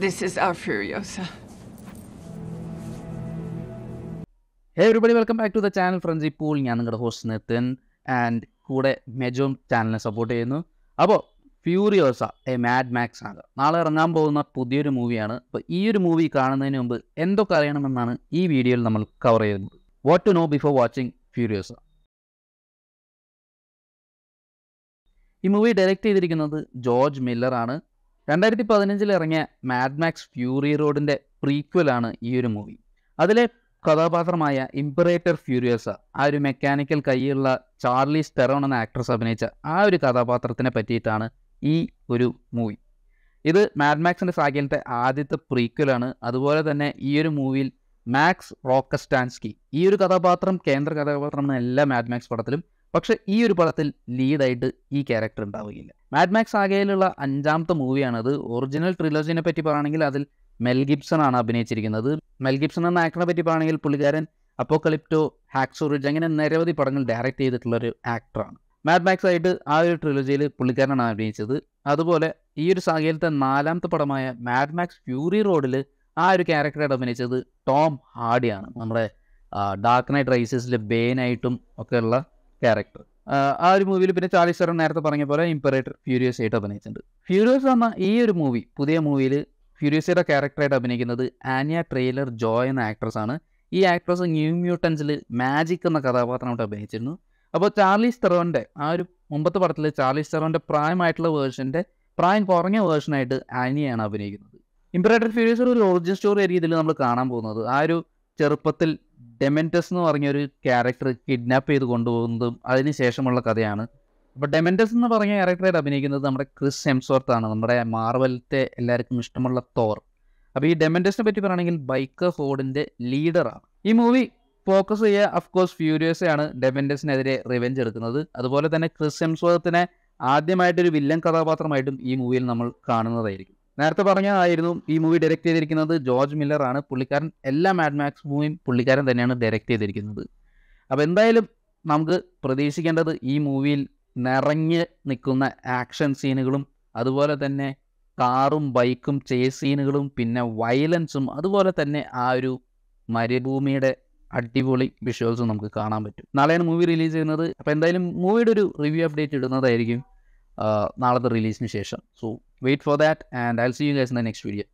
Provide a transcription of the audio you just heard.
This is our Furiosa. Hey everybody, welcome back to the channel Frenzy Pool. ഞാൻ നിങ്ങളുടെ host Nitin and കൂടെ മെജോം ചാനലിനെ support ചെയ്യുന്നു അപ്പോൾ ഫ്യൂരിയോസ എ മാഡ് മാക്സ് ആണ് നാളെ ഇറങ്ങാൻ പോകുന്ന പുതിയൊരു മൂവിയാണ് അപ്പോൾ ഈ ഒരു മൂവി കാണുന്നതിന് മുമ്പ് എന്തൊക്കെ അറിയണമെന്നാണ് ഈ വീഡിയോയിൽ നമ്മൾ കവർ ചെയ്യുന്നത് what to know before watching Furiosa ഈ മൂവി ഡയറക്റ്റ് ചെയ്തിരിക്കുന്നത് ജോർജ് മില്ലറാണ് രണ്ടായിരത്തി പതിനഞ്ചിൽ ഇറങ്ങിയ മാഡ്മാക്സ് ഫ്യൂറി റോഡിൻ്റെ പ്രീക്വലാണ് ഈ ഒരു മൂവി അതിലെ കഥാപാത്രമായ ഇമ്പറേറ്റർ ഫ്യൂരിയസ് ആ ഒരു മെക്കാനിക്കൽ കൈയുള്ള ചാർലി സ്റ്റെറോൺ എന്ന ആക്ട്രസ് അഭിനയിച്ച ആ ഒരു കഥാപാത്രത്തിനെ പറ്റിയിട്ടാണ് ഈ ഒരു മൂവി ഇത് മാഡ്മാക്സിൻ്റെ സാഹചര്യത്തെ ആദ്യത്തെ പ്രീക്വലാണ് അതുപോലെ തന്നെ ഈ ഒരു മൂവിയിൽ മാക്സ് റോക്കസ്റ്റാൻസ്കി ഈ ഒരു കഥാപാത്രം കേന്ദ്ര കഥാപാത്രമാണ് എല്ലാ മാഡ്മാക്സ് പടത്തിലും പക്ഷേ ഈ ഒരു പടത്തിൽ ലീഡായിട്ട് ഈ ക്യാരക്ടർ ഉണ്ടാവുകയില്ല മാഡ്മാക്സ് ആകെയിലുള്ള അഞ്ചാമത്തെ മൂവിയാണത് ഒറിജിനൽ ട്രിലോജിനെ പറ്റി പറയുകയാണെങ്കിൽ അതിൽ മെൽ ഗിബ്സൺ ആണ് അഭിനയിച്ചിരിക്കുന്നത് മെൽ ഗിബ്സൺ എന്ന ആക്ടറിനെ പറ്റി പറയുകയാണെങ്കിൽ പുള്ളിക്കാരൻ അപ്പോക്കലിപ്റ്റോ ഹാക്സോറിജ് അങ്ങനെ നിരവധി പടങ്ങൾ ഡയറക്റ്റ് ചെയ്തിട്ടുള്ള ഒരു ആക്ടറാണ് മാഡ് മാക്സ് ആയിട്ട് ആ ഒരു ട്രിലജിയിൽ പുള്ളിക്കാരനാണ് അഭിനയിച്ചത് അതുപോലെ ഈ ഒരു സാഹചര്യത്തെ നാലാമത്തെ പടമായ മാഡ് മാക്സ് ഫ്യൂറി റോഡിൽ ആ ഒരു ക്യാരക്ടറായിട്ട് അഭിനയിച്ചത് ടോം ഹാഡിയാണ് നമ്മുടെ ഡാർക്ക് നൈറ്റ് റൈസസിലെ ബേനായിട്ടും ഒക്കെയുള്ള ക്യാരക്ടർ ആ ഒരു മൂവിയിൽ പിന്നെ ചാർലി സറൻ നേരത്തെ പറഞ്ഞ പോലെ ഇമ്പറേറ്റർ ഫ്യൂരിയസ് ആയിട്ട് അഭിനയിച്ചിട്ടുണ്ട് ഫ്യൂരിയസ് എന്ന ഈ ഒരു മൂവി പുതിയ മൂവിയിൽ ഫ്യൂരിയസയുടെ ക്യാരക്ടറായിട്ട് അഭിനയിക്കുന്നത് ആനിയ ട്രെയിലർ ജോയ് എന്ന ആക്ട്രസ് ആണ് ഈ ആക്ട്രസ് ന്യൂ മ്യൂട്ടൻസിൽ മാജിക് എന്ന കഥാപാത്രമായിട്ട് അഭിനയിച്ചിരുന്നു അപ്പോൾ ചാർലി സ്റ്റെറോൻ്റെ ആ ഒരു മുമ്പത്തെ പടത്തിൽ ചാർലി സ്റ്റെറോൻ്റെ പ്രായമായിട്ടുള്ള വേർഷൻ്റെ പ്രായം കുറഞ്ഞ വേർഷനായിട്ട് ആനിയാണ് അഭിനയിക്കുന്നത് ഇമ്പറേറ്റർ ഫ്യൂരിയസ് ഒരു ഒറിജിൻ സ്റ്റോറി രീതിയിൽ നമ്മൾ കാണാൻ പോകുന്നത് ആ ഒരു ചെറുപ്പത്തിൽ ഡെമെൻറ്റസ് എന്ന് പറഞ്ഞ ഒരു ക്യാരക്ടർ കിഡ്നാപ്പ് ചെയ്ത് കൊണ്ടുപോകുന്നതും ശേഷമുള്ള കഥയാണ് അപ്പോൾ ഡെമെൻറ്റസ് എന്ന് പറഞ്ഞ ക്യാരക്ടറായിട്ട് അഭിനയിക്കുന്നത് നമ്മുടെ ക്രിസ് ഹെംസ്വർത്ത് ആണ് നമ്മുടെ മാർവലത്തെ എല്ലാവർക്കും ഇഷ്ടമുള്ള തോർ അപ്പോൾ ഈ ഡെമെൻറ്റസിനെ പറ്റി പറയുകയാണെങ്കിൽ ബൈക്കർ ഫോർഡിൻ്റെ ലീഡറാണ് ഈ മൂവി ഫോക്കസ് ചെയ്യുക അഫ്കോഴ്സ് ഫ്യൂരിയസെയാണ് ഡെമെൻറ്റസിനെതിരെ റിവെഞ്ച് എടുക്കുന്നത് അതുപോലെ തന്നെ ക്രിസ് ഹെംസ്വർത്തിനെ ആദ്യമായിട്ടൊരു വില്ലൻ കഥാപാത്രമായിട്ടും ഈ മൂവിയിൽ നമ്മൾ കാണുന്നതായിരിക്കും നേരത്തെ പറഞ്ഞതായിരുന്നു ഈ മൂവി ഡയറക്റ്റ് ചെയ്തിരിക്കുന്നത് ജോർജ് മില്ലർ ആണ് പുള്ളിക്കാരൻ എല്ലാ മാഡ് മാക്സ് മൂവിയും പുള്ളിക്കാരൻ തന്നെയാണ് ഡയറക്റ്റ് ചെയ്തിരിക്കുന്നത് അപ്പോൾ എന്തായാലും നമുക്ക് പ്രതീക്ഷിക്കേണ്ടത് ഈ മൂവിയിൽ നിറഞ്ഞ് നിൽക്കുന്ന ആക്ഷൻ സീനുകളും അതുപോലെ തന്നെ കാറും ബൈക്കും ചേസ് സീനുകളും പിന്നെ വയലൻസും അതുപോലെ തന്നെ ആ ഒരു മരുഭൂമിയുടെ അടിപൊളി വിഷ്വൽസും നമുക്ക് കാണാൻ പറ്റും നാളെയാണ് മൂവി റിലീസ് ചെയ്യുന്നത് അപ്പോൾ എന്തായാലും മൂവിയുടെ ഒരു റിവ്യൂ അപ്ഡേറ്റ് ഇടുന്നതായിരിക്കും നാളത്തെ റിലീസിന് ശേഷം so wait for that and I see you guys in the next video